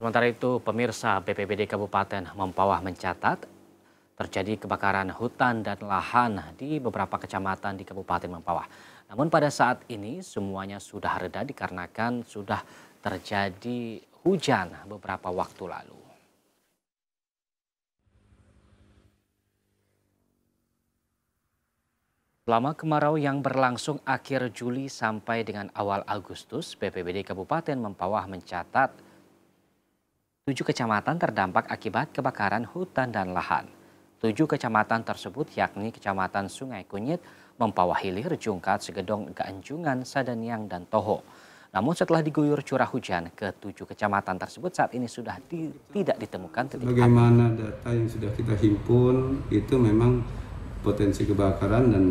Sementara itu, pemirsa BPBD Kabupaten Mempawah mencatat terjadi kebakaran hutan dan lahan di beberapa kecamatan di Kabupaten Mempawah. Namun pada saat ini semuanya sudah reda dikarenakan sudah terjadi hujan beberapa waktu lalu. Selama kemarau yang berlangsung akhir Juli sampai dengan awal Agustus, BPBD Kabupaten Mempawah mencatat Tujuh kecamatan terdampak akibat kebakaran hutan dan lahan. Tujuh kecamatan tersebut yakni Kecamatan Sungai Kunyit, Mempawah Hilir, Jungkat, Segedong, Gaanjungan, Sadaniang, dan Toho. Namun setelah diguyur curah hujan ketujuh kecamatan tersebut saat ini sudah di, tidak ditemukan Bagaimana data yang sudah kita himpun itu memang potensi kebakaran dan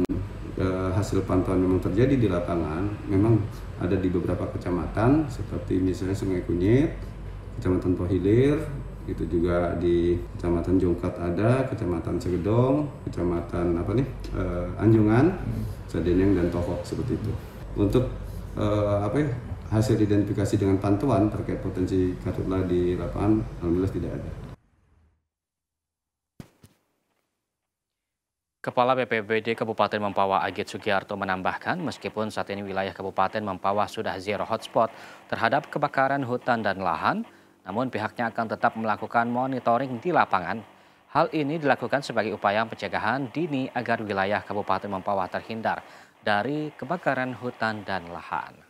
eh, hasil pantauan memang terjadi di lapangan memang ada di beberapa kecamatan seperti misalnya Sungai Kunyit, Kecamatan Pohilir, itu juga di Kecamatan Jongkat ada, Kecamatan Segedong, Kecamatan apa nih E, Anjungan, Sadeneng dan Tohok seperti itu. Untuk e, apa ya, hasil identifikasi dengan pantauan terkait potensi karhutla di lapangan alhamdulillah tidak ada. Kepala BPBD Kabupaten Mempawah Agit Sugiarto menambahkan meskipun saat ini wilayah Kabupaten Mempawah sudah zero hotspot terhadap kebakaran hutan dan lahan, namun pihaknya akan tetap melakukan monitoring di lapangan. Hal ini dilakukan sebagai upaya pencegahan dini agar wilayah Kabupaten Mempawah terhindar dari kebakaran hutan dan lahan.